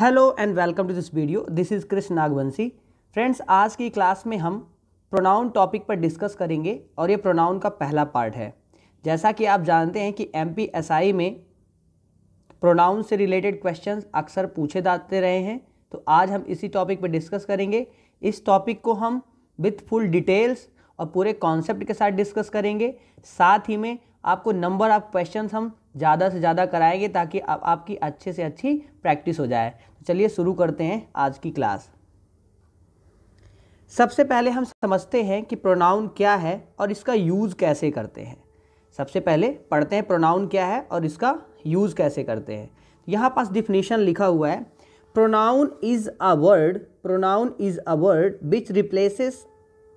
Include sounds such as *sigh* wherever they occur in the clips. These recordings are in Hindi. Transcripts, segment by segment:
Hello and welcome to this video this is Krishna Nagvanshi friends आज की क्लास में हम प्रोनाउन टॉपिक पर डिस्कस करेंगे और ये प्रोनाउन का पहला पार्ट है जैसा कि आप जानते हैं कि एम में प्रोनाउन से रिलेटेड क्वेश्चन अक्सर पूछे जाते रहे हैं तो आज हम इसी टॉपिक पर डिस्कस करेंगे इस टॉपिक को हम विथ फुल डिटेल्स और पूरे कॉन्सेप्ट के साथ डिस्कस करेंगे साथ ही में आपको नंबर ऑफ क्वेश्चन हम ज़्यादा से ज़्यादा कराएंगे ताकि आप, आपकी अच्छे से अच्छी प्रैक्टिस हो जाए तो चलिए शुरू करते हैं आज की क्लास सबसे पहले हम समझते हैं कि प्रोनाउन क्या है और इसका यूज़ कैसे करते हैं सबसे पहले पढ़ते हैं प्रोनाउन क्या है और इसका यूज़ कैसे करते हैं यहाँ पास डिफिनीशन लिखा हुआ है pronoun is a word pronoun is a word which replaces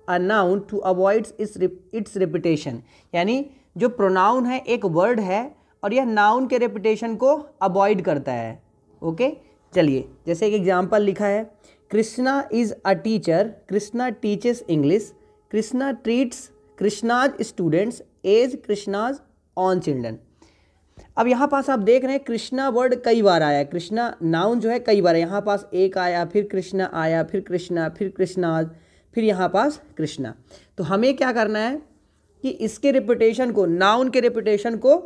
a noun to avoid its repetition यानी जो प्रोनाउन है एक वर्ड है और यह नाउन के रेपुटेशन को अवॉइड करता है ओके चलिए जैसे एक एग्जाम्पल लिखा है Krishna is a teacher Krishna teaches English Krishna treats Krishna's students as Krishna's own children अब यहाँ पास आप देख रहे हैं कृष्णा वर्ड कई बार आया कृष्णा नाउन जो है कई बार यहाँ पास एक आया फिर कृष्णा आया फिर कृष्णा फिर कृष्णाज फिर यहाँ पास कृष्णा तो हमें क्या करना है कि इसके रिपोटेशन को नाउन के रिपोटेशन को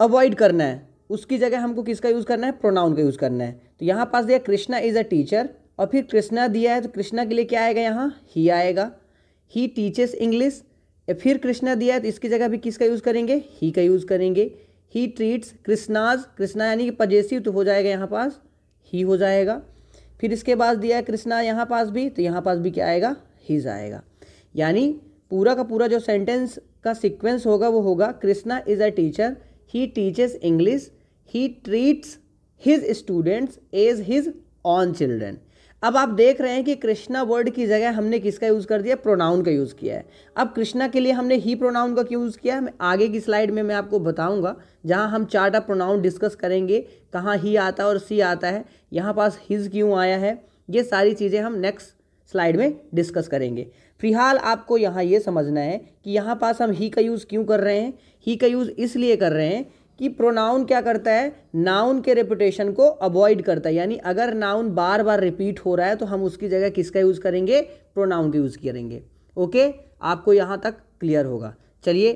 अवॉइड करना है उसकी जगह हमको किसका यूज़ करना है प्रोनाउन का यूज़ करना है तो यहाँ पास दिया कृष्णा इज़ अ टीचर और फिर कृष्णा दिया है तो कृष्णा के लिए क्या आएगा यहाँ ही आएगा ही टीचेस इंग्लिश फिर कृष्णा दिया है तो इसकी जगह भी किसका यूज़ करेंगे ही का यूज़ करेंगे ही ट्रीट्स कृष्णाज कृष्णा यानी कि पजेसिव तो हो जाएगा यहाँ पास ही हो जाएगा फिर इसके बाद दिया है कृष्णा यहाँ पास भी तो यहाँ पास भी क्या आएगा हीज आएगा यानी पूरा का पूरा जो सेंटेंस का सिक्वेंस होगा वो होगा Krishna is a teacher he teaches English he treats his students as his own children अब आप देख रहे हैं कि कृष्णा वर्ड की जगह हमने किसका यूज़ कर दिया प्रोनाउन का यूज़ किया है अब कृष्णा के लिए हमने ही प्रोनाउन का क्यों यूज़ किया है आगे की स्लाइड में मैं आपको बताऊंगा जहां हम चार्ट ऑफ प्रोनाउन डिस्कस करेंगे कहाँ ही आता है और सी आता है यहाँ पास हिज क्यों आया है ये सारी चीज़ें हम नेक्स्ट स्लाइड में डिस्कस करेंगे फिलहाल आपको यहाँ ये समझना है कि यहाँ पास हम ही का यूज़ क्यों कर रहे हैं ही का यूज़ इसलिए कर रहे हैं कि प्रोनाउन क्या करता है नाउन के रेपुटेशन को अवॉइड करता है यानी अगर नाउन बार बार रिपीट हो रहा है तो हम उसकी जगह किसका यूज़ करेंगे प्रोनाउन का यूज़ करेंगे ओके आपको यहाँ तक क्लियर होगा चलिए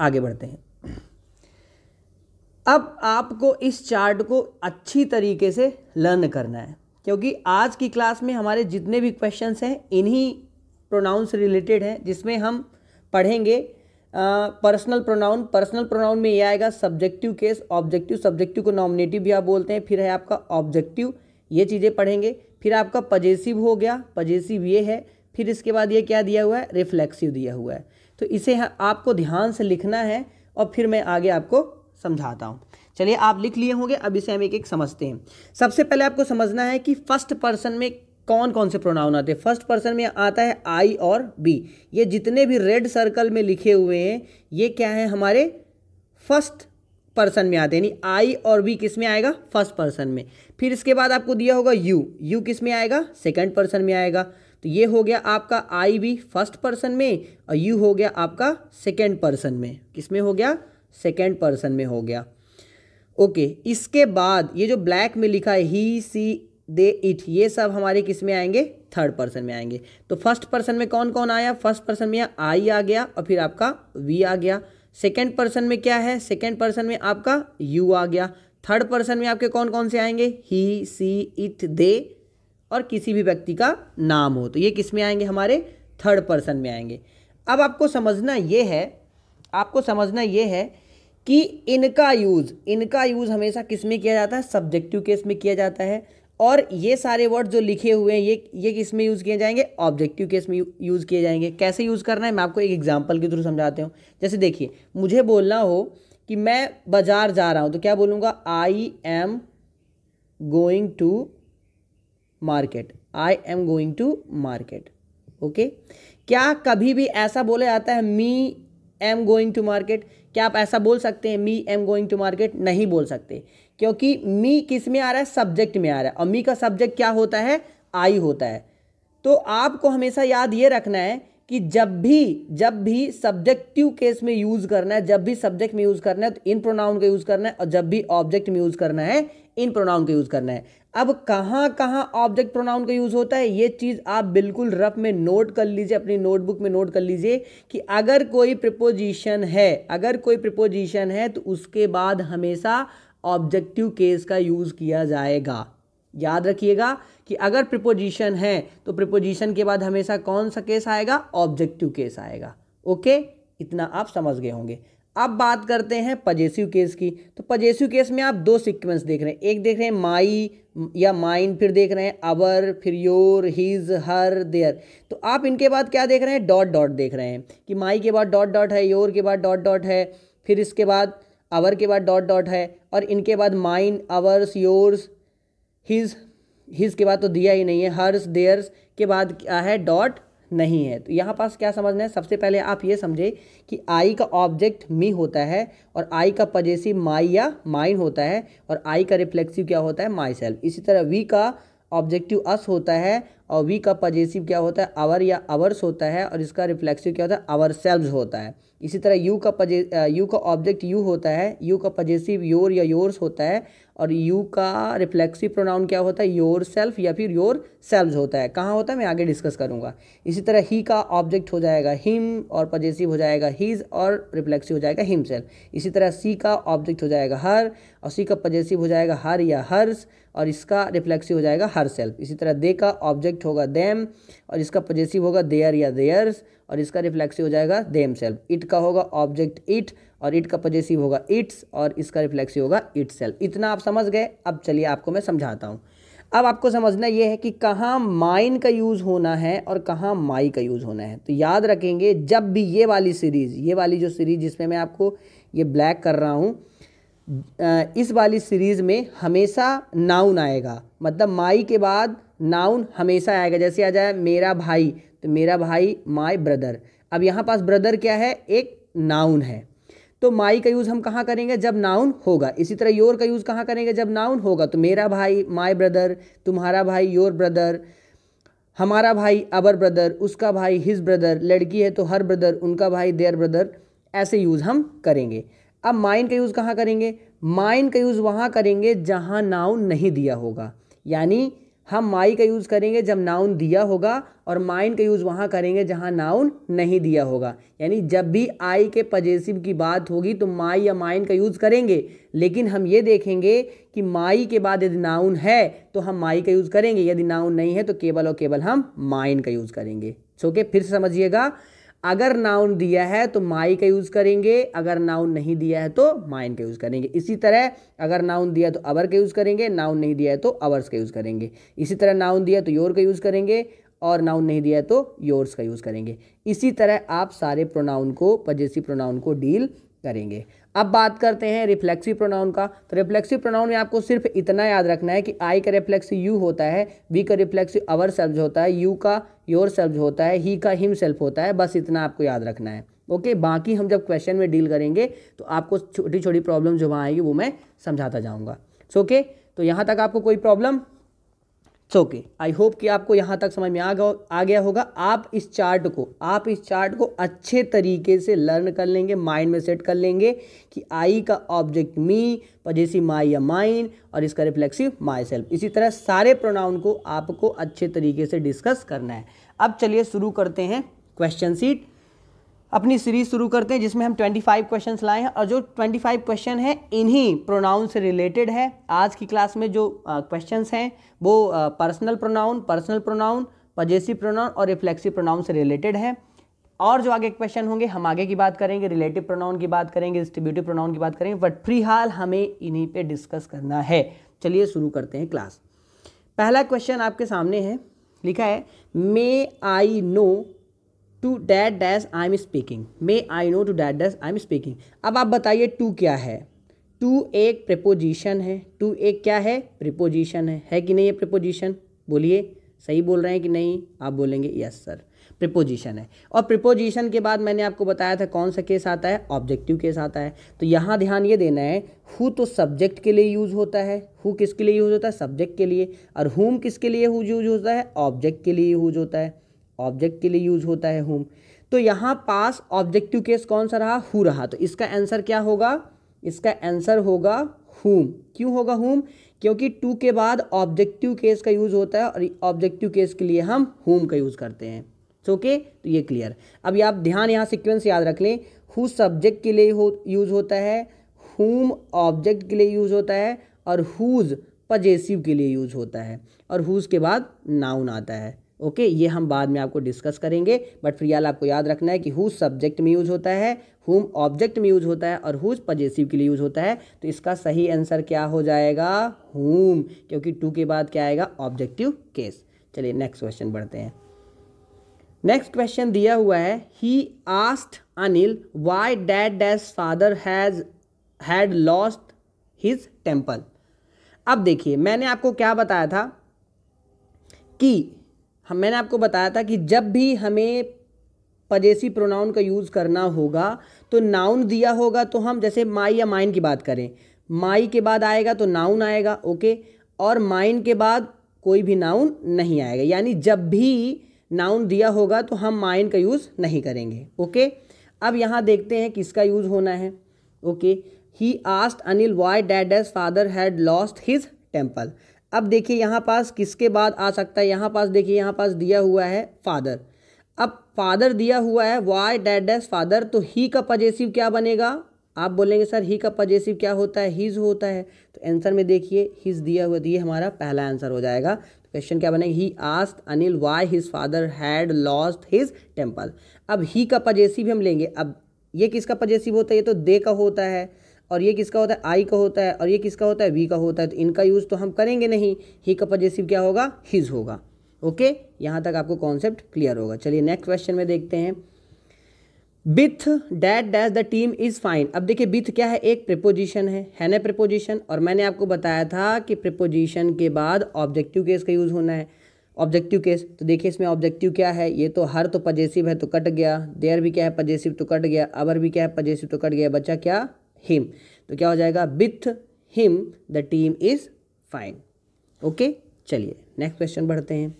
आगे बढ़ते हैं अब आपको इस चार्ट को अच्छी तरीके से लर्न करना है क्योंकि आज की क्लास में हमारे जितने भी क्वेश्चंस हैं इन्हीं प्रोनाउन से रिलेटेड हैं जिसमें हम पढ़ेंगे पर्सनल प्रोनाउन पर्सनल प्रोनाउन में ये आएगा सब्जेक्टिव केस ऑब्जेक्टिव सब्जेक्टिव को नॉमिनेटिव भी आप बोलते हैं फिर है आपका ऑब्जेक्टिव ये चीज़ें पढ़ेंगे फिर आपका पजेसिव हो गया पजेसिव ये है फिर इसके बाद ये क्या दिया हुआ है रिफ्लेक्सिव दिया हुआ है तो इसे आपको ध्यान से लिखना है और फिर मैं आगे आपको समझाता हूँ चलिए आप लिख लिए होंगे अब इसे हम एक एक समझते हैं सबसे पहले आपको समझना है कि फर्स्ट पर्सन में कौन कौन से प्रोनाउन आते हैं फर्स्ट पर्सन में आता है आई और बी ये जितने भी रेड सर्कल में लिखे हुए हैं ये क्या है हमारे फर्स्ट पर्सन में आते हैं यानी आई और बी किस में आएगा फर्स्ट पर्सन में फिर इसके बाद आपको दिया होगा यू यू किस में आएगा सेकंड पर्सन में आएगा तो ये हो गया आपका आई बी फर्स्ट पर्सन में और यू हो गया आपका सेकेंड पर्सन में किस में हो गया सेकेंड पर्सन में हो गया ओके इसके बाद ये जो ब्लैक में लिखा है ही सी दे इट ये सब हमारे किस में आएंगे थर्ड पर्सन में आएंगे तो फर्स्ट पर्सन में कौन कौन आया फर्स्ट पर्सन में आई आ गया और फिर आपका वी आ गया सेकेंड पर्सन में क्या है सेकेंड पर्सन में आपका यू आ गया थर्ड पर्सन में आपके कौन कौन से आएंगे ही सी इट दे और किसी भी व्यक्ति का नाम हो तो ये किस में आएंगे हमारे थर्ड पर्सन में आएंगे अब आपको समझना ये है आपको समझना ये है कि इनका यूज़ इनका यूज़ हमेशा किस में किया जाता है सब्जेक्टिव केस में किया जाता है और ये सारे वर्ड जो लिखे हुए हैं ये ये किस में यूज़ किए जाएंगे ऑब्जेक्टिव केस में यूज़ किए जाएंगे कैसे यूज़ करना है मैं आपको एक एग्जाम्पल के थ्रू समझाते हूँ जैसे देखिए मुझे बोलना हो कि मैं बाज़ार जा रहा हूँ तो क्या बोलूँगा I am going to market I am going to market okay क्या कभी भी ऐसा बोला जाता है me am going to market क्या आप ऐसा बोल सकते हैं me am going to market नहीं बोल सकते क्योंकि मी किस में आ रहा है सब्जेक्ट में आ रहा है और मी का सब्जेक्ट क्या होता है आई होता है तो आपको हमेशा याद ये रखना है कि जब भी जब भी सब्जेक्टिव केस में यूज़ करना है जब भी सब्जेक्ट में यूज़ करना है तो इन प्रोनाउन का यूज़ करना है और जब भी ऑब्जेक्ट में यूज़ करना है इन प्रोनाउन का यूज़ करना है अब कहाँ कहाँ ऑब्जेक्ट प्रोनाउन का यूज़ होता है ये चीज़ आप बिल्कुल रफ में नोट कर लीजिए अपनी नोटबुक में नोट कर लीजिए कि अगर कोई प्रिपोजिशन है अगर कोई प्रिपोजिशन है तो उसके बाद हमेशा ऑब्जेक्टिव केस का यूज़ किया जाएगा याद रखिएगा कि अगर प्रिपोजिशन है तो प्रिपोजिशन के बाद हमेशा कौन सा केस आएगा ऑब्जेक्टिव केस आएगा ओके इतना आप समझ गए होंगे अब बात करते हैं पजेसिव केस की तो पजेसिव केस में आप दो सीक्वेंस देख रहे हैं एक देख रहे हैं माई या माइन फिर देख रहे हैं अवर फिर योर हिज हर देयर तो आप इनके बाद क्या देख रहे हैं डॉट डॉट देख रहे हैं कि माई के बाद डॉट डॉट है योर के बाद डॉट डॉट है फिर इसके बाद अवर के बाद डॉट डॉट है और इनके बाद mine ours yours his his के बाद तो दिया ही नहीं है हर्स देयर्स के बाद क्या है डॉट नहीं है तो यहाँ पास क्या समझना है सबसे पहले आप ये समझे कि आई का ऑब्जेक्ट मी होता है और आई का पजेसिव माई या माइन होता है और आई का रिफ्लेक्सिव क्या होता है माई सेल्फ इसी तरह वी का ऑब्जेक्टिव अस होता है और वी का पजेसिव क्या होता है आवर या आवर्स होता है और इसका रिफ्लेक्सिव क्या होता है आवर सेल्व होता है इसी तरह यू का पजे यू का ऑब्जेक्ट यू होता है यू का पजेसिव योर या योर्स होता है और यू का रिफ्लेक्सिव प्रोनाउन क्या होता है योर सेल्फ या फिर योर सेल्फ होता है कहाँ होता है मैं आगे डिस्कस करूँगा इसी तरह ही का ऑब्जेक्ट हो जाएगा हिम और पजेसिव हो जाएगा हीज और रिफ्लेक्सिव हो जाएगा हिम सेल्फ इसी तरह सी का ऑब्जेक्ट हो जाएगा हर और सी का पजेसिव हो जाएगा हर या हर्स और इसका रिफ्लेक्सिव हो जाएगा हर सेल्फ इसी तरह दे का ऑब्जेक्ट होगा देम और इसका पजेसिव होगा देयर या देयर्स और इसका रिफ्लेक्सिव हो जाएगा देम सेल्फ इट का होगा ऑब्जेक्ट इट और इट का पजेसिव होगा इट्स और इसका रिफ्लेक्सिव होगा इट्स सेल्फ इतना आप समझ गए अब चलिए आपको मैं समझाता हूँ अब आपको समझना यह है कि कहाँ माइन का यूज़ होना है और कहाँ माई का यूज़ होना है तो याद रखेंगे जब भी ये वाली सीरीज़ ये वाली जो सीरीज़ जिसमें मैं आपको ये ब्लैक कर रहा हूँ इस वाली सीरीज़ में हमेशा नाउन आएगा मतलब माई के बाद नाउन हमेशा आएगा जैसे आ जाए मेरा भाई तो मेरा भाई माई ब्रदर अब यहाँ पास ब्रदर क्या है एक नाउन है तो माई का यूज़ हम कहाँ करेंगे जब नाउन होगा इसी तरह योर का यूज़ कहाँ करेंगे जब नाउन होगा तो मेरा भाई माई ब्रदर तुम्हारा भाई योर ब्रदर हमारा भाई अवर ब्रदर उसका भाई हिज ब्रदर लड़की है तो हर ब्रदर उनका भाई देयर ब्रदर ऐसे यूज़ हम करेंगे अब माइन का यूज़ कहाँ करेंगे माइन का यूज़ वहाँ करेंगे जहाँ नाउन नहीं दिया होगा यानी हम माई का यूज़ करेंगे जब नाउन दिया होगा और माइंड का यूज़ वहाँ करेंगे जहाँ नाउन नहीं दिया होगा यानी जब भी आई के पजेसिव की बात होगी तो माई या माइंड का यूज़ करेंगे लेकिन हम ये देखेंगे कि माई के बाद यदि नाउन है तो हम माई का यूज़ करेंगे यदि नाउन नहीं है तो केवल और केवल हम माइंड का यूज़ करेंगे ओके फिर समझिएगा अगर नाउन दिया है तो माई का यूज़ करेंगे अगर नाउन नहीं दिया है तो माइन का यूज़ करेंगे इसी तरह अगर नाउन दिया तो अवर का यूज़ करेंगे नाउन नहीं दिया है तो अवर्स का यूज़ करेंगे इसी तरह नाउन दिया तो योर का यूज़ करेंगे और नाउन नहीं दिया है तो योर्स का यूज़ करेंगे इसी तरह आप सारे प्रोनाउन को पजेसी प्रोनाउन को डील करेंगे अब बात करते हैं रिफ्लेक्सिव प्रोनाउन का तो रिफ्लेक्सिव प्रोनाउन में आपको सिर्फ इतना याद रखना है कि आई का रिफ्लेक्सिव यू होता है वी का रिफ्लेक्सिव अवर सब्ज होता है यू का योर सेल्फ होता है ही का हिम सेल्फ होता है बस इतना आपको याद रखना है ओके okay, बाकी हम जब क्वेश्चन में डील करेंगे तो आपको छोटी छोटी प्रॉब्लम जो वहाँ आएगी वो मैं समझाता जाऊँगा सो ओके तो यहाँ तक आपको कोई problem it's okay I hope कि आपको यहाँ तक समझ में आ गया आ गया होगा आप इस चार्ट को आप इस चार्ट को अच्छे तरीके से लर्न कर लेंगे माइंड में सेट कर लेंगे कि आई का ऑब्जेक्ट मी पजेसिव माई या माइन और इसका रिफ्लेक्सिव माई सेल्फ इसी तरह सारे प्रोनाउन को आपको अच्छे तरीके से डिस्कस करना है अब चलिए शुरू करते हैं क्वेश्चन सीट अपनी सीरीज शुरू करते हैं जिसमें हम 25 क्वेश्चंस लाए हैं और जो 25 क्वेश्चन हैं इन्हीं प्रोनाउन से रिलेटेड है आज की क्लास में जो क्वेश्चंस हैं वो personal pronoun personal pronoun possessive pronoun और रिफ्लेक्सिव प्रोनाउन से रिलेटेड है और जो आगे क्वेश्चन होंगे हम आगे की बात करेंगे रिलेटिव प्रोनाउन की बात करेंगे डिस्ट्रीब्यूटिव प्रोनाउन की बात करेंगे बट फिलहाल हमें इन्हीं पर डिस्कस करना है चलिए शुरू करते हैं क्लास पहला क्वेश्चन आपके सामने है लिखा है may I know to that dash I am speaking may I know to that dash I am speaking अब आप बताइए टू क्या है टू एक प्रिपोजिशन है टू एक क्या है प्रिपोजिशन है है कि नहीं है प्रिपोजिशन बोलिए सही बोल रहे हैं कि नहीं आप बोलेंगे यस सर प्रिपोजिशन है और प्रिपोजिशन के बाद मैंने आपको बताया था कौन सा केस आता है ऑब्जेक्टिव केस आता है तो यहाँ ध्यान ये देना है हु तो सब्जेक्ट के लिए यूज़ होता है हु किसके लिए यूज़ होता है सब्जेक्ट के लिए और हुम किसके लिए यूज होता है ऑब्जेक्ट के लिए यूज होता है ऑब्जेक्ट के लिए यूज होता है होम तो यहाँ पास ऑब्जेक्टिव केस कौन सा रहा हु रहा तो इसका आंसर क्या होगा इसका आंसर होगा हुम क्यों होगा होम क्योंकि टू के बाद ऑब्जेक्टिव केस का यूज़ होता है और ऑब्जेक्टिव केस के लिए हम होम का यूज़ करते हैं ओके okay? तो ये क्लियर अब आप ध्यान यहाँ सिक्वेंस याद रख लें हु सब्जेक्ट के लिए हो यूज़ होता है हुम ऑब्जेक्ट के लिए यूज़ होता है और हुज़ पजेसिव के लिए यूज़ होता है और हुज़ के बाद नाउन आता है ओके ये हम बाद में आपको डिस्कस करेंगे बट फिलहाल आपको याद रखना है कि हु सब्जेक्ट में यूज होता है हुम ऑब्जेक्ट में यूज होता है और हुज पजेसिव के लिए यूज होता है तो इसका सही आंसर क्या हो जाएगा हुम क्योंकि टू के बाद क्या आएगा ऑब्जेक्टिव केस चलिए नेक्स्ट क्वेश्चन बढ़ते हैं नेक्स्ट क्वेश्चन दिया हुआ है he asked Anil why that dash father has had lost his temple अब देखिए मैंने आपको क्या बताया था कि हम हाँ, मैंने आपको बताया था कि जब भी हमें पदेसी प्रोनाउन का यूज़ करना होगा तो नाउन दिया होगा तो हम जैसे माई या माइन की बात करें माई के बाद आएगा तो नाउन आएगा ओके और माइन के बाद कोई भी नाउन नहीं आएगा यानी जब भी नाउन दिया होगा तो हम माइन का यूज़ नहीं करेंगे ओके अब यहाँ देखते हैं किसका यूज़ होना है okay he asked Anil why that father had lost his temple अब देखिए यहाँ पास किसके बाद आ सकता है यहाँ पास देखिए यहाँ पास दिया हुआ है फादर अब फादर दिया हुआ है वाई डैड डैश फादर तो ही का पजेसिव क्या बनेगा आप बोलेंगे सर ही का पजेसिव क्या होता है हीज होता है तो आंसर में देखिए हिज दिया हुआ दिए हमारा पहला आंसर हो जाएगा तो क्वेश्चन क्या बनेगा he asked Anil why his father had lost his temple अब ही का पजेसिव हम लेंगे अब ये किसका पजेसिव होता है ये तो दे का होता है और ये किसका होता है आई का होता है और ये किसका होता है वी का होता है तो इनका यूज़ तो हम करेंगे नहीं ही का पजेसिव क्या होगा हिज होगा ओके यहाँ तक आपको कॉन्सेप्ट क्लियर होगा चलिए नेक्स्ट क्वेश्चन में देखते हैं with that dash the team is fine अब देखिए बिथ क्या है एक प्रिपोजिशन है है ना प्रिपोजिशन और मैंने आपको बताया था कि प्रिपोजिशन के बाद ऑब्जेक्टिव केस का यूज़ होना है ऑब्जेक्टिव केस तो देखिए इसमें ऑब्जेक्टिव क्या है ये तो हर तो पजेसिव है तो कट गया देयर भी क्या है पजेसिव तो कट गया अबर भी क्या है पजेसिव तो कट गया बच्चा क्या हिम तो क्या हो जाएगा with him the team is fine okay चलिए नेक्स्ट क्वेश्चन बढ़ते हैं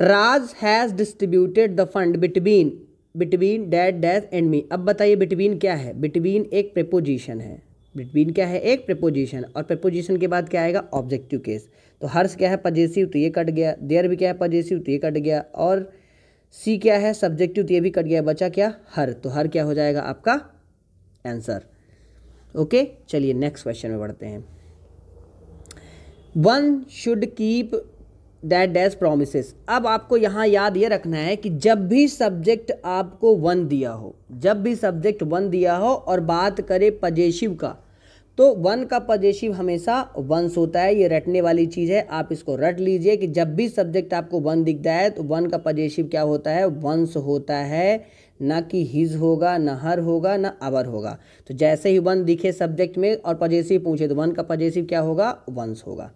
Raj has distributed the fund between between that dash and me अब बताइए बिटवीन क्या है बिटवीन एक प्रपोजिशन है बिटवीन क्या है एक प्रपोजिशन और प्रपोजिशन के बाद क्या आएगा ऑब्जेक्टिव केस तो हर्ष क्या है पजेसिव तो ये कट गया देयर भी क्या है पजेसिव तो ये कट गया और सी क्या है सब्जेक्टिव तो ये भी कट गया बचा क्या हर तो हर क्या हो जाएगा आपका आंसर ओके चलिए नेक्स्ट क्वेश्चन में बढ़ते हैं one should keep that dash promise अब आपको यहाँ याद ये रखना है कि जब भी सब्जेक्ट आपको वन दिया हो जब भी सब्जेक्ट वन दिया हो और बात करें पजेशिव का तो वन का पजेशिव हमेशा वंस होता है ये रटने वाली चीज़ है आप इसको रट लीजिए कि जब भी सब्जेक्ट आपको वन दिखता है तो वन का पजेशिव क्या होता है वंस होता है ना कि हिज होगा ना हर होगा ना आवर होगा तो जैसे ही वन दिखे सब्जेक्ट में और पजेसिव पूछे तो वन का पजेसिव क्या होगा वंस होगा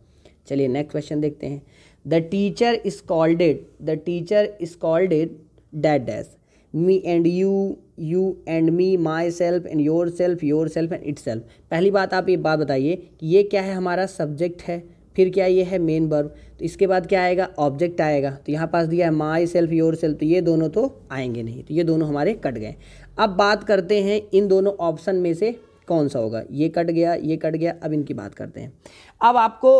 चलिए नेक्स्ट क्वेश्चन देखते हैं the teacher is scolded the teacher is scolded that dash me and you you and me myself and yourself yourself and itself पहली बात आप ये बात बताइए कि ये क्या है हमारा सब्जेक्ट है फिर क्या ये है मेन वर्ब तो इसके बाद क्या आएगा ऑब्जेक्ट आएगा तो यहाँ पास दिया है माई सेल्फ योर सेल्फ तो ये दोनों तो आएंगे नहीं तो ये दोनों हमारे कट गए अब बात करते हैं इन दोनों ऑप्शन में से कौन सा होगा ये कट गया ये कट गया अब इनकी बात करते हैं अब आपको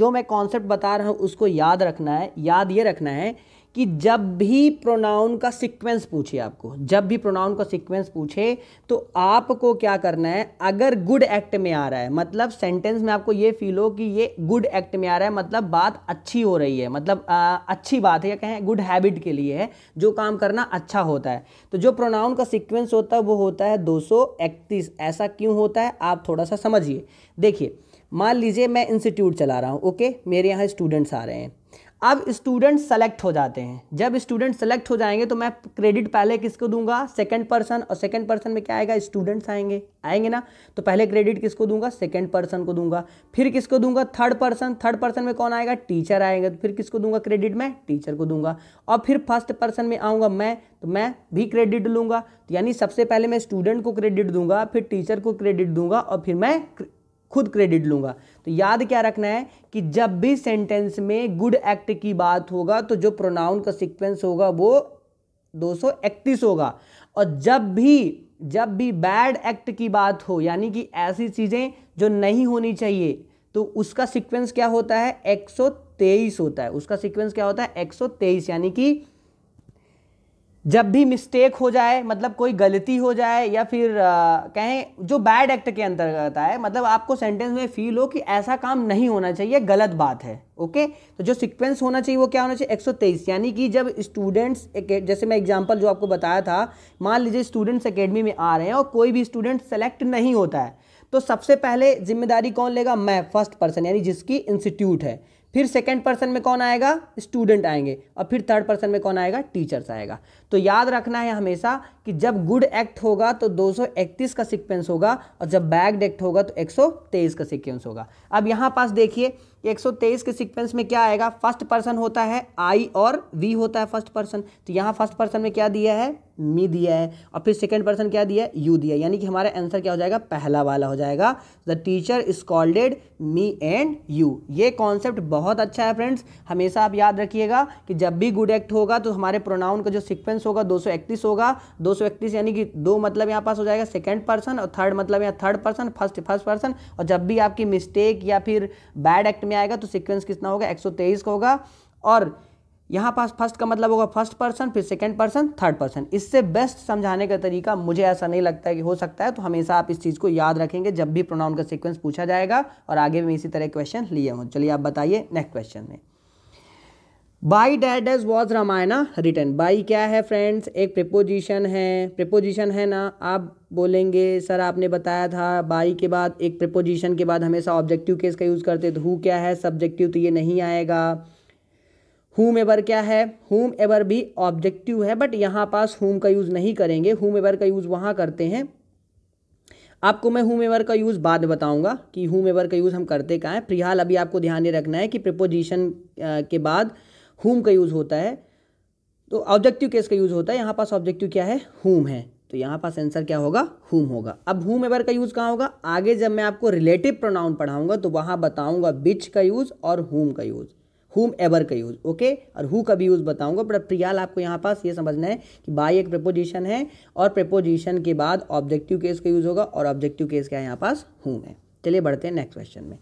जो मैं कॉन्सेप्ट बता रहा हूँ उसको याद रखना है याद ये रखना है कि जब भी प्रोनाउन का सीक्वेंस पूछे आपको जब भी प्रोनाउन का सीक्वेंस पूछे तो आपको क्या करना है अगर गुड एक्ट में आ रहा है मतलब सेंटेंस में आपको ये फील हो कि ये गुड एक्ट में आ रहा है मतलब बात अच्छी हो रही है मतलब आ, अच्छी बात है या कहें गुड हैबिट के लिए है जो काम करना अच्छा होता है तो जो प्रोनाउन का सिक्वेंस होता है वो होता है दो ऐसा क्यों होता है आप थोड़ा सा समझिए देखिए मान लीजिए मैं इंस्टीट्यूट चला रहा हूँ ओके मेरे यहाँ स्टूडेंट्स आ रहे हैं अब स्टूडेंट सेलेक्ट हो जाते हैं जब स्टूडेंट सेलेक्ट हो जाएंगे तो मैं क्रेडिट पहले किसको दूंगा सेकंड पर्सन और सेकंड पर्सन में क्या आएगा स्टूडेंट्स आएंगे आएंगे ना तो पहले क्रेडिट किसको दूंगा सेकंड पर्सन को दूंगा फिर किसको दूंगा थर्ड पर्सन थर्ड पर्सन में कौन आएगा टीचर आएगा तो फिर किसको दूंगा क्रेडिट मैं टीचर को दूंगा और फिर फर्स्ट पर्सन में आऊँगा मैं तो मैं भी क्रेडिट लूँगा तो यानी सबसे पहले मैं स्टूडेंट को क्रेडिट दूंगा फिर टीचर को क्रेडिट दूंगा और फिर मैं खुद क्रेडिट लूंगा तो याद क्या रखना है कि जब भी सेंटेंस में गुड एक्ट की बात होगा तो जो प्रोनाउन का सिक्वेंस होगा वो 231 होगा और जब भी जब भी बैड एक्ट की बात हो यानी कि ऐसी चीज़ें जो नहीं होनी चाहिए तो उसका सीक्वेंस क्या होता है 123 होता है उसका सीक्वेंस क्या होता है 123 यानी कि जब भी मिस्टेक हो जाए मतलब कोई गलती हो जाए या फिर आ, कहें जो बैड एक्ट के अंतर्गत आए मतलब आपको सेंटेंस में फील हो कि ऐसा काम नहीं होना चाहिए गलत बात है ओके तो जो सीक्वेंस होना चाहिए वो क्या होना चाहिए 123 यानी कि जब स्टूडेंट्स जैसे मैं एग्जांपल जो आपको बताया था मान लीजिए स्टूडेंट्स एकेडमी में आ रहे हैं और कोई भी स्टूडेंट सेलेक्ट नहीं होता है तो सबसे पहले जिम्मेदारी कौन लेगा मैं फर्स्ट पर्सन यानी जिसकी इंस्टीट्यूट है फिर सेकेंड पर्सन में कौन आएगा स्टूडेंट आएंगे और फिर थर्ड पर्सन में कौन आएगा टीचर्स आएगा तो याद रखना है हमेशा कि जब गुड एक्ट होगा तो 231 का सिक्वेंस होगा और जब बैड एक्ट होगा तो 123 का सिक्वेंस होगा अब यहाँ पास देखिए 123 के सिक्वेंस में क्या आएगा फर्स्ट पर्सन होता है आई और वी होता है फर्स्ट पर्सन तो यहाँ फर्स्ट पर्सन में क्या दिया है मी दिया है और फिर सेकेंड पर्सन क्या दिया है यू दिया यानी कि हमारा आंसर क्या हो जाएगा पहला वाला हो जाएगा the teacher is scolded me and you ये कॉन्सेप्ट बहुत अच्छा है फ्रेंड्स हमेशा आप याद रखिएगा कि जब भी गुड एक्ट होगा तो हमारे प्रोनाउन का जो सिक्वेंस डिफरेंस होगा दो होगा दो यानी कि दो मतलब यहाँ पास हो जाएगा सेकेंड पर्सन और थर्ड मतलब यहाँ third person first first person और जब भी आपकी मिस्टेक या फिर बैड एक्ट में आएगा तो सिक्वेंस कितना होगा एक का होगा और यहाँ पास फर्स्ट का मतलब होगा फर्स्ट पर्सन फिर सेकंड पर्सन थर्ड पर्सन इससे बेस्ट समझाने का तरीका मुझे ऐसा नहीं लगता है कि हो सकता है तो हमेशा आप इस चीज़ को याद रखेंगे जब भी प्रोनाउन का सीक्वेंस पूछा जाएगा और आगे भी इसी तरह क्वेश्चन लिए हों चलिए आप बताइए नेक्स्ट क्वेश्चन में by that age was Ramayana written by क्या है फ्रेंड्स एक प्रिपोजिशन है प्रिपोजिशन है ना आप बोलेंगे सर आपने बताया था बाई के बाद एक प्रिपोजिशन के बाद हमेशा ऑब्जेक्टिव केस का यूज़ करते तो हु क्या है सब्जेक्टिव तो ये नहीं आएगा हुम एवर क्या है हुम एवर भी ऑब्जेक्टिव है बट यहाँ पास हुम का यूज़ नहीं करेंगे हुम एवर का यूज़ वहाँ करते हैं आपको मैं हुम एवर का यूज़ बाद में कि हुम एवर का यूज़ हम करते कहाँ हैं फिलहाल अभी आपको ध्यान रखना है कि प्रिपोजिशन के बाद हुम का यूज़ होता है तो ऑब्जेक्टिव केस का यूज़ होता है यहाँ पास ऑब्जेक्टिव क्या है हुम है तो यहाँ पास आंसर क्या होगा हुम होगा अब हुम एवर का यूज़ कहाँ होगा आगे जब मैं आपको रिलेटिव प्रोनाउन पढ़ाऊंगा तो वहाँ बताऊंगा बिच का यूज़ और हुम का यूज़ हुम एवर का यूज़ ओके और हु का भी यूज़ बताऊंगा बट प्रियाल आपको यहाँ पास ये समझना है कि बाई एक प्रपोजिशन है और प्रपोजिशन के बाद ऑब्जेक्टिव केस का यूज़ होगा और ऑब्जेक्टिव केस क्या है यहाँ पास हुम है चलिए बढ़ते हैं नेक्स्ट क्वेश्चन में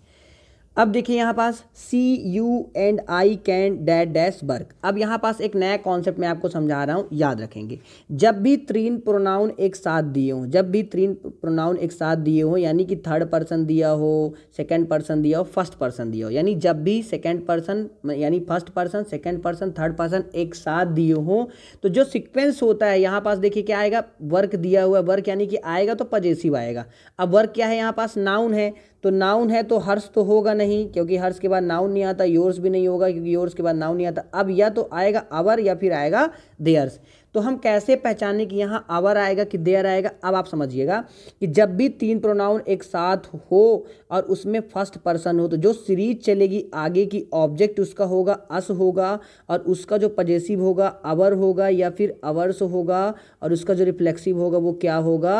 अब देखिए यहाँ पास she you and I can that dash work अब यहाँ पास एक नया कॉन्सेप्ट मैं आपको समझा रहा हूँ याद रखेंगे जब भी तीन प्रोनाउन एक साथ दिए हों जब भी तीन प्रोनाउन एक साथ दिए हों यानी कि थर्ड पर्सन दिया हो सेकेंड पर्सन दिया हो फर्स्ट पर्सन दिया हो यानी जब भी सेकेंड पर्सन यानी first person second person third person एक साथ दिए हों तो जो सिक्वेंस होता है यहाँ पास देखिए क्या आएगा वर्क दिया हुआ वर्क यानी कि आएगा तो पजेसिव आएगा अब वर्क क्या है यहाँ पास नाउन है तो नाउन है तो हर्ष तो होगा नहीं क्योंकि हर्ष के बाद नाउन नहीं आता योर्स भी नहीं होगा क्योंकि योर्स के बाद नाउन नहीं आता अब या तो आएगा अवर या फिर आएगा देयर्स तो हम कैसे पहचाने कि यहाँ अवर आएगा कि देयर आएगा अब आप समझिएगा कि जब भी तीन प्रोनाउन एक साथ हो और उसमें फर्स्ट पर्सन हो तो जो सीरीज चलेगी आगे की ऑब्जेक्ट उसका होगा अस होगा और उसका जो पजेसिव होगा अवर होगा या फिर अवर्स होगा और उसका जो रिफ्लेक्सिव होगा वो क्या होगा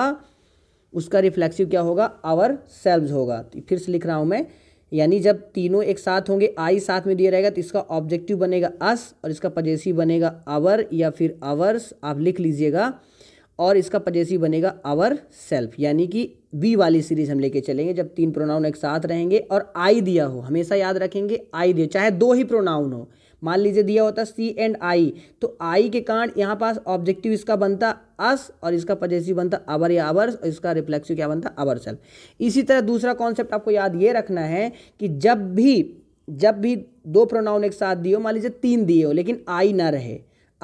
उसका रिफ्लेक्सिव क्या होगा आवर सेल्व होगा तो फिर से लिख रहा हूँ मैं यानी जब तीनों एक साथ होंगे आई साथ में दिया रहेगा तो इसका ऑब्जेक्टिव बनेगा अस और इसका पजेसी बनेगा आवर या फिर आवर्स आप लिख लीजिएगा और इसका पजेसी बनेगा आवर सेल्फ यानी कि वी वाली सीरीज हम लेके चलेंगे जब तीन प्रोनाउन एक साथ रहेंगे और आई दिया हो हमेशा याद रखेंगे आई दिया चाहे दो ही प्रोनाउन हो मान लीजिए दिया होता सी एंड आई तो आई के कारण यहाँ पास ऑब्जेक्टिव इसका बनता अस और इसका पजेसिव बनता अवर या अवर्स और इसका रिफ्लेक्सिव क्या बनता आवरसल इसी तरह दूसरा कॉन्सेप्ट आपको याद ये रखना है कि जब भी जब भी दो प्रोनाउन एक साथ दिए हो मान लीजिए तीन दिए हो लेकिन आई ना रहे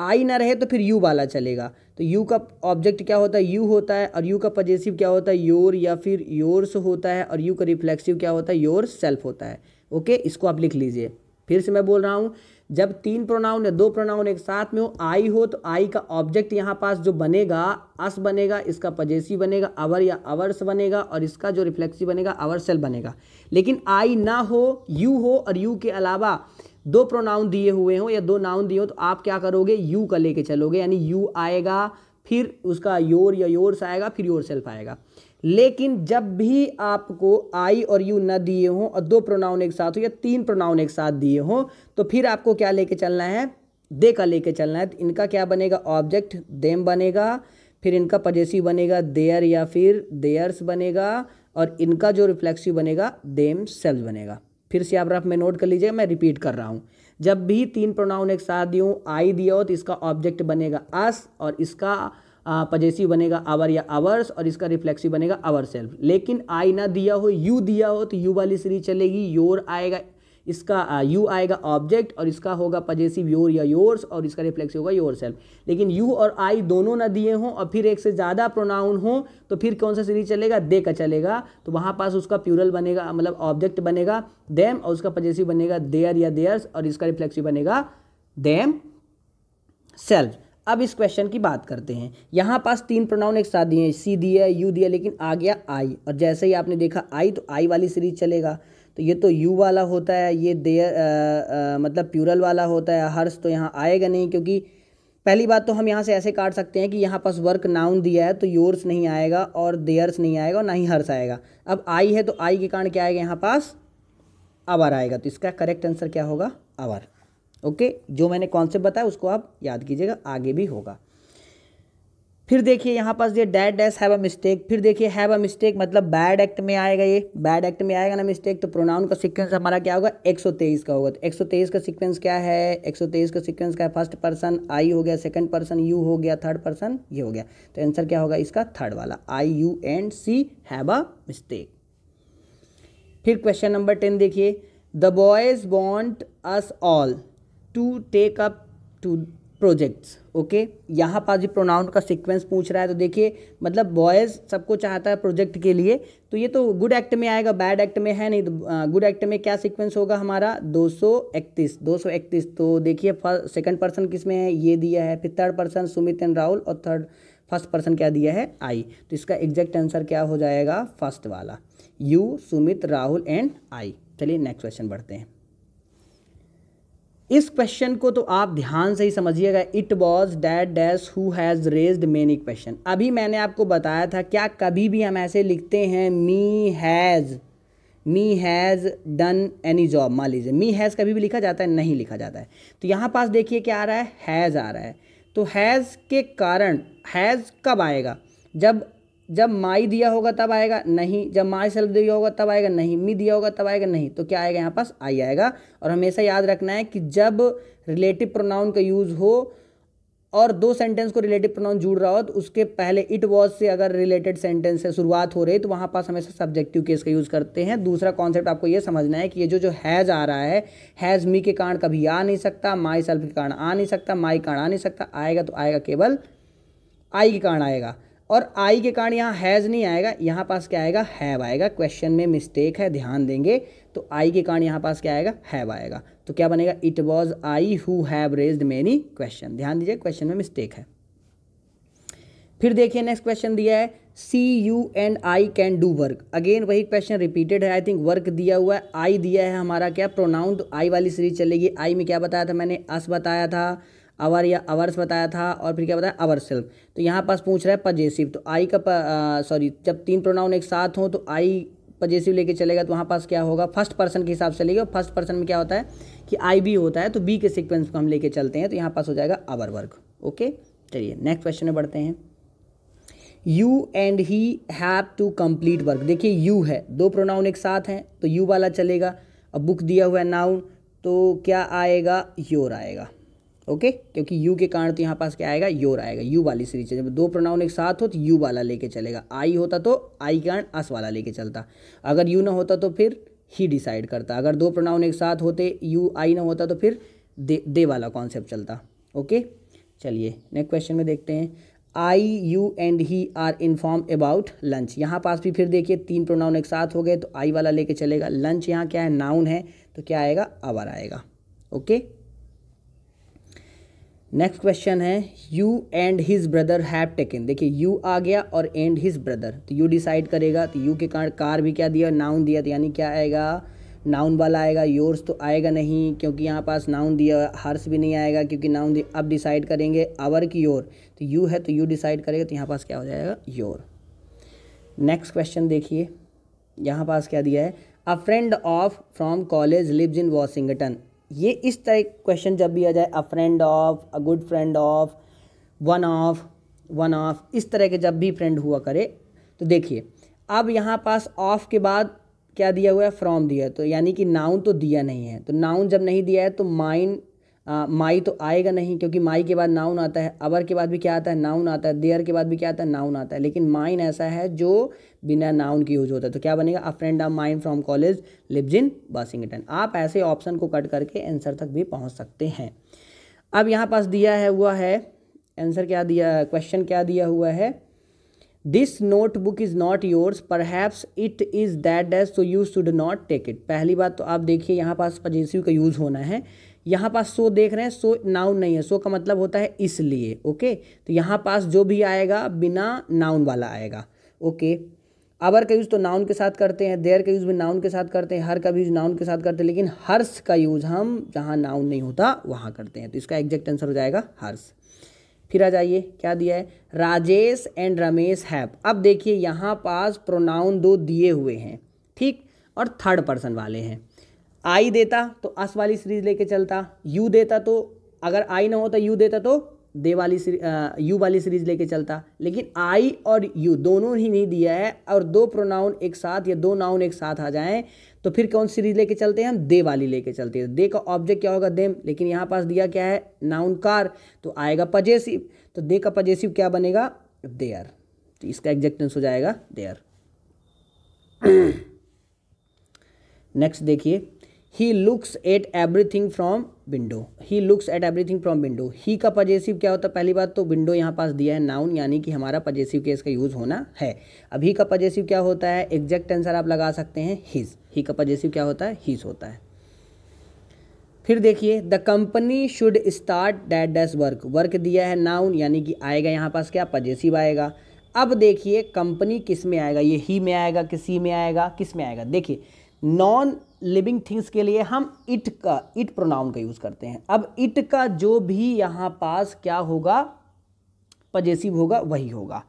आई ना रहे तो फिर यू वाला चलेगा तो यू का ऑब्जेक्ट क्या होता है यू होता है और यू का पजेसिव क्या होता है योर या फिर योर्स होता है और यू का रिफ्लेक्सिव क्या होता है योर सेल्फ होता है ओके इसको आप लिख लीजिए फिर से मैं बोल रहा हूँ जब तीन प्रोनाउन या दो प्रोनाउन एक साथ में हो आई हो तो आई का ऑब्जेक्ट यहाँ पास जो बनेगा अस बनेगा इसका पजेसी बनेगा अवर या अवर्स बनेगा और इसका जो रिफ्लेक्सी बनेगा अवर सेल बनेगा लेकिन आई ना हो यू हो और यू के अलावा दो प्रोनाउन दिए हुए हों या दो नाउन दिए हो तो आप क्या करोगे यू का लेके चलोगे यानी यू आएगा फिर उसका योर या योर्स आएगा फिर योर सेल्फ आएगा लेकिन जब भी आपको आई और यू न दिए हों और दो प्रोनाउन एक साथ हो या तीन प्रोनाउन एक साथ दिए हों तो फिर आपको क्या लेके चलना है दे का लेके चलना है तो इनका क्या बनेगा ऑब्जेक्ट देम बनेगा फिर इनका पजेसिव बनेगा देयर या फिर देयर्स बनेगा और इनका जो रिफ्लेक्सिव बनेगा देम सेल्स बनेगा फिर से आप में नोट कर लीजिएगा मैं रिपीट कर रहा हूँ जब भी तीन प्रोनाउन एक साथ दी आई दिया हो तो इसका ऑब्जेक्ट बनेगा अस और इसका पजेसिव बनेगा आवर या आवर्स और इसका रिफ्लेक्सिव बनेगा आवर सेल्फ लेकिन आई ना दिया हो यू दिया हो तो यू वाली सीरीज चलेगी योर आएगा इसका यू आएगा ऑब्जेक्ट और इसका होगा पजेसिव योर या योर्स और इसका रिफ्लेक्सिव होगा योर सेल्फ लेकिन यू और आई दोनों ना दिए हों और फिर एक से ज़्यादा प्रोनाउन हो तो फिर कौन सा सीरीज चलेगा दे का चलेगा तो वहाँ पास उसका प्यूरल बनेगा मतलब ऑब्जेक्ट बनेगा देम और उसका पजेसिव बनेगा देयर या देयर्स और इसका रिफ्लेक्सिव बनेगा देम सेल्फ अब इस क्वेश्चन की बात करते हैं यहाँ पास तीन प्रोनाउन एक साथ दिए हैं सी दिया है यू दिया लेकिन आ गया आई और जैसे ही आपने देखा आई तो आई वाली सीरीज चलेगा तो ये तो यू वाला होता है ये देयर मतलब प्यूरल वाला होता है हर्ष तो यहाँ आएगा नहीं क्योंकि पहली बात तो हम यहाँ से ऐसे काट सकते हैं कि यहाँ पास वर्क नाउन दिया है तो योर्स नहीं आएगा और देयर्स नहीं आएगा और ना ही हर्स आएगा अब आई है तो आई के कारण क्या आएगा यहाँ पास आवर आएगा तो इसका करेक्ट आंसर क्या होगा आवर ओके जो मैंने कॉन्सेप्ट बताया उसको आप याद कीजिएगा आगे भी होगा फिर देखिए यहाँ पास ये that dash have a mistake फिर देखिए हैव अ मिस्टेक मतलब बैड एक्ट में आएगा ये बैड एक्ट में आएगा ना मिस्टेक तो प्रोनाउन का सीक्वेंस हमारा क्या होगा 123 का होगा तो 123 का सीक्वेंस क्या है 123 का सीक्वेंस क्या है फर्स्ट पर्सन आई हो गया सेकंड पर्सन यू हो गया थर्ड पर्सन ये हो गया तो आंसर क्या होगा इसका थर्ड वाला I you and she have a mistake फिर क्वेश्चन नंबर टेन देखिए the boys want us all to take up two projects okay यहाँ पास भी प्रोनाउन का सीक्वेंस पूछ रहा है तो देखिए मतलब बॉयज़ सबको चाहता है प्रोजेक्ट के लिए तो ये तो गुड एक्ट में आएगा बैड एक्ट में है नहीं तो गुड एक्ट में क्या सीक्वेंस होगा हमारा 231 231 तो देखिए फर्स्ट सेकेंड पर्सन किस में है ये दिया है फिर third person Sumit and Rahul और थर्ड फर्स्ट पर्सन क्या दिया है आई तो इसका एग्जैक्ट आंसर क्या हो जाएगा फर्स्ट वाला you Sumit Rahul and I चलिए नेक्स्ट क्वेश्चन बढ़ते हैं इस क्वेश्चन को तो आप ध्यान से ही समझिएगा it was that dash who has raised many question अभी मैंने आपको बताया था क्या कभी भी हम ऐसे लिखते हैं me has me has done any job मान लीजिए मी हैज़ कभी भी लिखा जाता है नहीं लिखा जाता है तो यहाँ पास देखिए क्या आ रहा है हैज़ आ रहा है तो हैज़ के कारण हैज़ कब आएगा जब जब माई दिया होगा तब आएगा नहीं जब माई सेल्फ दिया होगा तब आएगा नहीं मी दिया होगा तब आएगा नहीं तो क्या आएगा यहाँ पास आई आएगा और हमेशा याद रखना है कि जब रिलेटिव प्रोनाउन का यूज़ हो और दो सेंटेंस को रिलेटिव प्रोनाउन जुड़ रहा हो तो उसके पहले इट वॉज से अगर रिलेटेड सेंटेंस से शुरुआत हो रही तो वहाँ पास हमेशा सब्जेक्टिव केस का यूज़ करते हैं दूसरा कॉन्सेप्ट आपको ये समझना है कि ये जो जो हैज़ आ रहा है हैज़ मी के कारण कभी आ नहीं सकता माई सेल्फ के कारण आ नहीं सकता माई कारण आ नहीं सकता आएगा तो आएगा केवल आई के कारण आएगा और आई के कारण यहाँ हैज़ नहीं आएगा यहाँ पास क्या आएगा हैव आएगा क्वेश्चन में मिस्टेक है ध्यान देंगे तो आई के कारण यहाँ पास क्या आएगा हैव आएगा तो क्या बनेगा it was I who have raised many question ध्यान दीजिए क्वेश्चन में मिस्टेक है फिर देखिए नेक्स्ट क्वेश्चन दिया है she you and I can do work again वही क्वेश्चन रिपीटेड है आई थिंक वर्क दिया हुआ है आई दिया है हमारा क्या प्रोनाउन तो आई वाली सीरीज चलेगी आई में क्या बताया था मैंने अस बताया था अवर या अवर्स बताया था और फिर क्या बताया अवर सेल्फ तो यहाँ पास पूछ रहा है पजेसिव तो आई का सॉरी जब तीन प्रोनाउन एक साथ हों तो आई पजेसिव लेके चलेगा तो वहाँ पास क्या होगा फर्स्ट पर्सन के हिसाब से लेगा और फर्स्ट पर्सन में क्या होता है कि आई बी होता है तो बी के सिक्वेंस को हम लेके चलते हैं तो यहाँ पास हो जाएगा अवर वर्क ओके चलिए नेक्स्ट क्वेश्चन में बढ़ते हैं you and he have to complete work देखिए यू है दो प्रोनाउन एक साथ हैं तो यू वाला चलेगा अब बुक दिया हुआ है नाउन तो क्या आएगा योर आएगा ओके क्योंकि यू के कारण तो यहाँ पास क्या आएगा योर आएगा यू वाली सीरीज जब दो प्रोनाउन एक साथ हो तो यू वाला लेके चलेगा आई होता तो आई के कारण अस वाला लेके चलता अगर यू ना होता तो फिर ही डिसाइड करता अगर दो प्रोनाउन एक साथ होते यू आई ना होता तो फिर दे दे वाला कॉन्सेप्ट चलता ओके चलिए नेक्स्ट क्वेश्चन में देखते हैं I you and he are inform about lunch यहाँ पास भी फिर देखिए तीन प्रोनाउन एक साथ हो गए तो आई वाला लेके चलेगा लंच यहाँ क्या है नाउन है तो क्या आएगा आवर आएगा ओके okay? नेक्स्ट क्वेश्चन है you and his brother have taken देखिए यू आ गया और एंड हिज ब्रदर तो यू डिसाइड करेगा तो यू के कारण कार भी क्या दिया नाउन दिया तो यानी क्या आएगा नाउन वाला आएगा योर्स तो आएगा नहीं क्योंकि यहाँ पास नाउन दिया हर्स भी नहीं आएगा क्योंकि नाउन दिया अब डिसाइड करेंगे आवर की योर तो यू है तो यू डिसाइड करेगा तो यहाँ पास क्या हो जाएगा योर नेक्स्ट क्वेश्चन देखिए यहाँ पास क्या दिया है a friend of from college lives in Washington ये इस तरह क्वेश्चन जब भी आ जाए a friend of a good friend of one of one of इस तरह के जब भी फ्रेंड हुआ करे तो देखिए अब यहाँ पास ऑफ के बाद क्या दिया हुआ है फ्रॉम दिया तो यानी कि नाउन तो दिया नहीं है तो नाउन जब नहीं दिया है तो माइन माई तो आएगा नहीं क्योंकि माई के बाद नाउन आता है अवर के बाद भी क्या आता है नाउन आता है देयर के बाद भी क्या आता है नाउन आता है लेकिन माइन ऐसा है जो बिना नाउन के यूज होता है तो क्या बनेगा a friend of mind from college lives in Washington आप ऐसे ऑप्शन को कट करके आंसर तक भी पहुंच सकते हैं अब यहाँ पास दिया है हुआ है आंसर क्या दिया क्वेश्चन क्या दिया हुआ है this notebook is not yours perhaps it is that dash so you should not take it पहली बात तो आप देखिए यहाँ पास पजेसिव का यूज़ होना है यहाँ पास सो देख रहे हैं सो नाउन नहीं है सो का मतलब होता है इसलिए ओके तो यहाँ पास जो भी आएगा बिना नाउन वाला आएगा ओके अबर का यूज़ तो नाउन के साथ करते हैं देयर का यूज़ भी नाउन के साथ करते हैं हर का भी यूज़ नाउन के साथ करते हैं लेकिन हर्ष का यूज़ हम जहाँ नाउन नहीं होता वहाँ करते हैं तो इसका एग्जैक्ट आंसर हो जाएगा हर्ष फिर आ जाइए क्या दिया है राजेश एंड रमेश हैप अब देखिए यहाँ पास प्रोनाउन दो दिए हुए हैं ठीक और थर्ड पर्सन वाले हैं आई देता तो अस वाली सीरीज लेके चलता यू देता तो अगर आई ना होता यू देता तो दे वाली यू वाली सीरीज लेके चलता लेकिन आई और यू दोनों ही नहीं दिया है और दो प्रोनाउन एक साथ या दो नाउन एक साथ आ जाएं तो फिर कौन सीरीज लेके चलते हैं हम दे वाली लेके चलते हैं दे का ऑब्जेक्ट क्या होगा देम लेकिन यहाँ पास दिया क्या है नाउन कार तो आएगा पजेसिव तो दे का पजेसिव क्या बनेगा देयर तो इसका एग्जेक्टेंस हो जाएगा देयर नेक्स्ट *coughs* देखिए he looks at everything from window he looks at everything from window he का पजेसिव क्या होता है पहली बात तो विंडो यहाँ पास दिया है नाउन यानी कि हमारा पजेसिव केस का यूज़ होना है अब ही का पजेसिव क्या होता है एग्जैक्ट आंसर आप लगा सकते हैं हिज ही का पजेसिव क्या होता है हिज होता है फिर देखिए the company should start that dash work work दिया है नाउन यानी कि आएगा यहाँ पास क्या पजेसिव आएगा अब देखिए कंपनी किस में आएगा ये ही में आएगा किसी में आएगा किस में आएगा देखिए नॉन लिविंग थिंग्स के लिए हम इट का इट प्रोनाउन का यूज़ करते हैं अब इट का जो भी यहाँ पास क्या होगा पजेसिव होगा वही होगा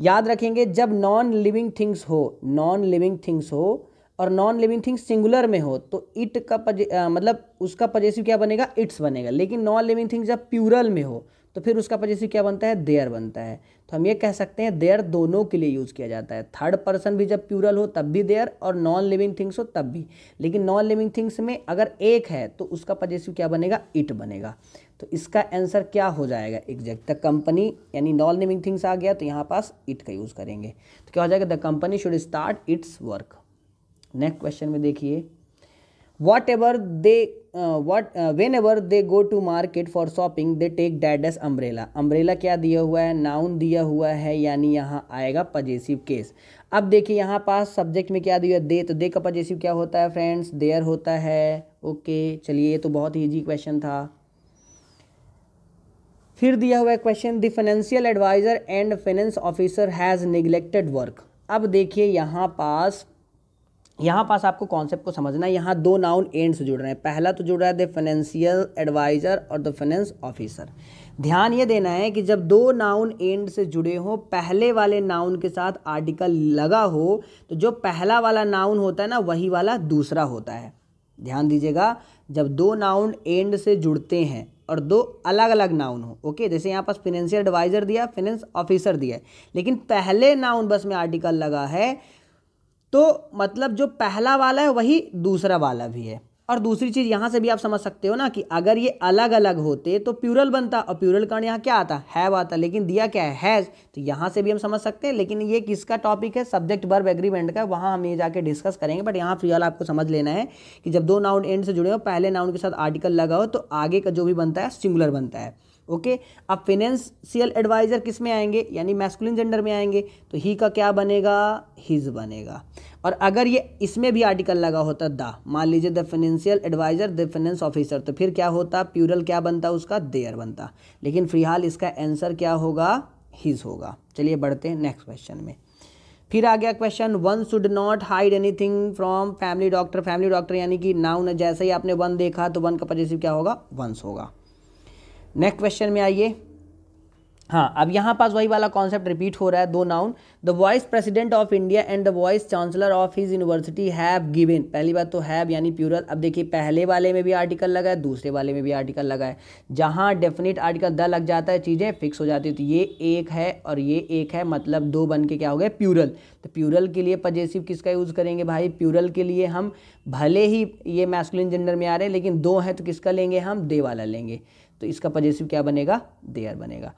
याद रखेंगे जब नॉन लिविंग थिंग्स हो नॉन लिविंग थिंग्स हो और नॉन लिविंग थिंग्स सिंगुलर में हो तो इट का पजे आ, मतलब उसका पजेसिव क्या बनेगा इट्स बनेगा लेकिन नॉन लिविंग थिंग्स जब प्यूरल में हो तो फिर उसका पजेसिव क्या बनता है देयर बनता है तो हम ये कह सकते हैं देयर दोनों के लिए यूज़ किया जाता है थर्ड पर्सन भी जब प्यूरल हो तब भी देयर और नॉन लिविंग थिंग्स हो तब भी लेकिन नॉन लिविंग थिंग्स में अगर एक है तो उसका पजेसिव क्या बनेगा इट बनेगा तो इसका आंसर क्या हो जाएगा एग्जैक्ट द कंपनी यानी नॉन लिविंग थिंग्स आ गया तो यहाँ पास इट का यूज़ करेंगे तो क्या हो जाएगा the company should start its work next question में देखिए whatever they what whenever they go to market for shopping they take that's umbrella umbrella क्या दिया हुआ है नाउन दिया हुआ है यानी यहाँ आएगा पजेसिव केस अब देखिए यहाँ पास सब्जेक्ट में क्या दिया दे तो दे का पजेसिव क्या होता है फ्रेंड्स देयर होता है ओके okay, चलिए ये तो बहुत ईजी क्वेश्चन था फिर दिया हुआ है question the financial adviser and finance officer has neglected work अब देखिए यहाँ पास यहाँ पास आपको कॉन्सेप्ट को समझना है यहाँ दो नाउन एंड से जुड़ रहे हैं पहला तो जुड़ रहा है द फाइनेंशियल एडवाइज़र और द फाइनेंस ऑफिसर ध्यान ये देना है कि जब दो नाउन एंड से जुड़े हों पहले वाले नाउन के साथ आर्टिकल लगा हो तो जो पहला वाला नाउन होता है ना वही वाला दूसरा होता है ध्यान दीजिएगा जब दो नाउन एंड से जुड़ते हैं और दो अलग अलग नाउन हो ओके जैसे यहाँ पास फिनेंशियल एडवाइज़र दिया फिनेंस ऑफिसर दिया लेकिन पहले नाउन बस में आर्टिकल लगा है तो मतलब जो पहला वाला है वही दूसरा वाला भी है और दूसरी चीज़ यहाँ से भी आप समझ सकते हो ना कि अगर ये अलग अलग होते तो प्यूरल बनता और प्यूरल कर्ण यहाँ क्या आता हैव आता लेकिन दिया क्या है हैज़ तो यहाँ से भी हम समझ सकते हैं लेकिन ये किसका टॉपिक है सब्जेक्ट वर्ब एग्रीमेंट का वहाँ हम ये जाके डिस्कस करेंगे बट यहाँ फिलहाल आपको समझ लेना है कि जब दो नाउन एंड से जुड़े हो पहले नाउन के साथ आर्टिकल लगा हो तो आगे का जो भी बनता है सिंगुलर बनता है ओके अब फिनेंशियल एडवाइज़र किस में आएंगे यानी मैस्कुलिन जेंडर में आएंगे तो ही का क्या बनेगा हिज बनेगा और अगर ये इसमें भी आर्टिकल लगा होता द मान लीजिए the financial adviser the finance officer तो फिर क्या होता प्यूरल क्या बनता उसका देयर बनता लेकिन फिलहाल इसका आंसर क्या होगा हिज होगा चलिए बढ़ते हैं नेक्स्ट क्वेश्चन में फिर आ गया question one should not hide anything from family doctor family doctor यानी कि नाउन जैसे ही आपने वन देखा तो वन का पजेसिव क्या होगा वंस होगा नेक्स्ट क्वेश्चन में आइए हाँ अब यहाँ पास वही वाला कॉन्सेप्ट रिपीट हो रहा है दो noun the vice president of India and the vice chancellor of his university have given पहली बात तो हैव यानी प्यूरल अब देखिए पहले वाले में भी आर्टिकल लगा है दूसरे वाले में भी आर्टिकल लगा है जहाँ डेफिनेट आर्टिकल द लग जाता है चीज़ें फिक्स हो जाती है तो ये एक है और ये एक है मतलब दो बन के क्या हो गया प्यूरल तो प्यूरल के लिए पजेसिव किसका यूज़ करेंगे भाई प्यूरल के लिए हम भले ही ये मैस्कुलिन जेंडर में आ रहे हैं लेकिन दो हैं तो किसका लेंगे हम दे वाला लेंगे तो इसका पजेसिव क्या बनेगा देयर बनेगा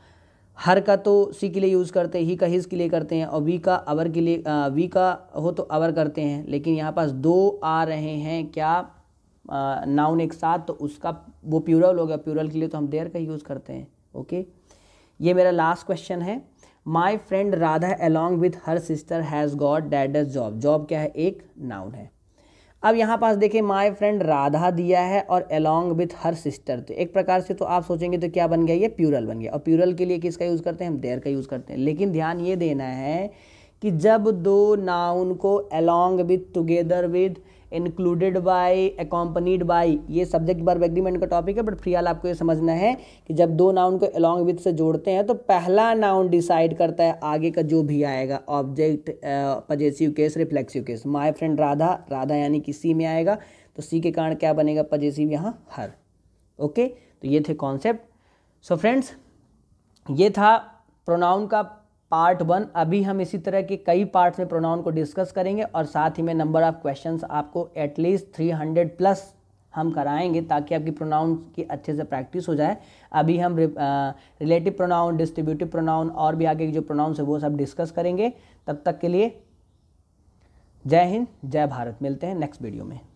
हर का तो सी के लिए यूज़ करते हैं ही का हिज के लिए करते हैं और वी का अवर के लिए आ, वी का हो तो अवर करते हैं लेकिन यहाँ पास दो आ रहे हैं क्या नाउन एक साथ तो उसका वो प्यूरल होगा प्यूरल के लिए तो हम देयर का यूज़ करते हैं ओके ये मेरा लास्ट क्वेश्चन है my friend Radha along with her sister has got that dash job job क्या है एक नाउन है अब यहाँ पास देखिए माय फ्रेंड राधा दिया है और अलोंग विथ हर सिस्टर तो एक प्रकार से तो आप सोचेंगे तो क्या बन गया ये प्यूरल बन गया और प्यूरल के लिए किसका यूज़ करते हैं हम देयर का यूज़ करते हैं लेकिन ध्यान ये देना है कि जब दो नाउन को along with together with included by accompanied by ये सब्जेक्ट बर्ब एग्रीमेंट का टॉपिक है बट फिलहाल आपको ये समझना है कि जब दो नाउन को अलॉन्ग विथ से जोड़ते हैं तो पहला नाउन डिसाइड करता है आगे का जो भी आएगा object possessive case reflexive case my friend Radha Radha यानी कि सी में आएगा तो सी के कारण क्या बनेगा पजेसिव यहाँ हर ओके तो ये थे कॉन्सेप्ट सो फ्रेंड्स ये था प्रोनाउन का पार्ट वन अभी हम इसी तरह के कई पार्ट्स में प्रोनाउन को डिस्कस करेंगे और साथ ही में नंबर ऑफ क्वेश्चंस आपको एटलीस्ट थ्री हंड्रेड प्लस हम कराएंगे ताकि आपकी प्रोनाउन की अच्छे से प्रैक्टिस हो जाए अभी हम रिलेटिव प्रोनाउन डिस्ट्रीब्यूटिव प्रोनाउन और भी आगे की जो प्रोनाउन है वो सब डिस्कस करेंगे तब तक के लिए जय हिंद जय भारत मिलते हैं नेक्स्ट वीडियो में